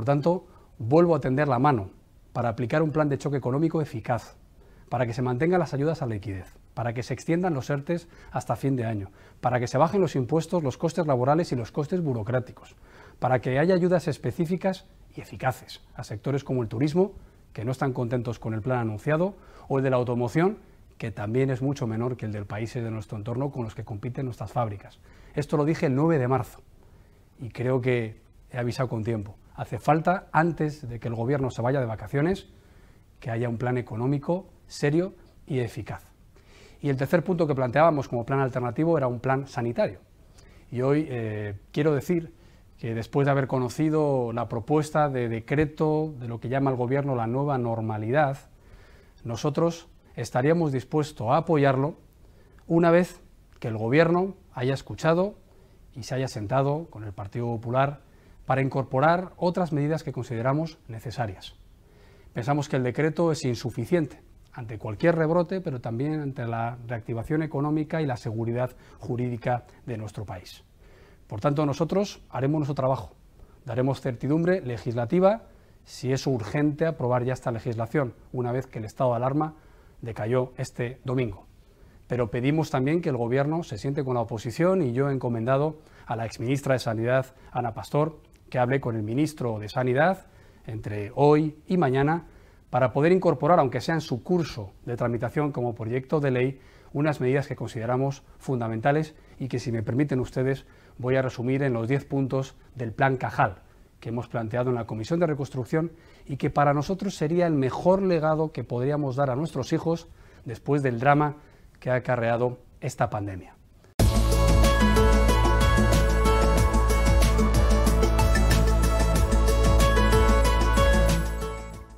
Por tanto, vuelvo a tender la mano para aplicar un plan de choque económico eficaz, para que se mantengan las ayudas a la liquidez, para que se extiendan los ERTES hasta fin de año, para que se bajen los impuestos, los costes laborales y los costes burocráticos, para que haya ayudas específicas y eficaces a sectores como el turismo, que no están contentos con el plan anunciado, o el de la automoción, que también es mucho menor que el del país y de nuestro entorno con los que compiten nuestras fábricas. Esto lo dije el 9 de marzo y creo que he avisado con tiempo hace falta, antes de que el gobierno se vaya de vacaciones, que haya un plan económico serio y eficaz. Y el tercer punto que planteábamos como plan alternativo era un plan sanitario. Y hoy eh, quiero decir que después de haber conocido la propuesta de decreto de lo que llama el gobierno la nueva normalidad, nosotros estaríamos dispuestos a apoyarlo una vez que el gobierno haya escuchado y se haya sentado con el Partido Popular para incorporar otras medidas que consideramos necesarias. Pensamos que el decreto es insuficiente ante cualquier rebrote, pero también ante la reactivación económica y la seguridad jurídica de nuestro país. Por tanto, nosotros haremos nuestro trabajo, daremos certidumbre legislativa si es urgente aprobar ya esta legislación, una vez que el estado de alarma decayó este domingo. Pero pedimos también que el Gobierno se siente con la oposición y yo he encomendado a la exministra de Sanidad, Ana Pastor, que hable con el ministro de Sanidad entre hoy y mañana para poder incorporar, aunque sea en su curso de tramitación como proyecto de ley, unas medidas que consideramos fundamentales y que, si me permiten ustedes, voy a resumir en los 10 puntos del Plan Cajal que hemos planteado en la Comisión de Reconstrucción y que para nosotros sería el mejor legado que podríamos dar a nuestros hijos después del drama que ha acarreado esta pandemia.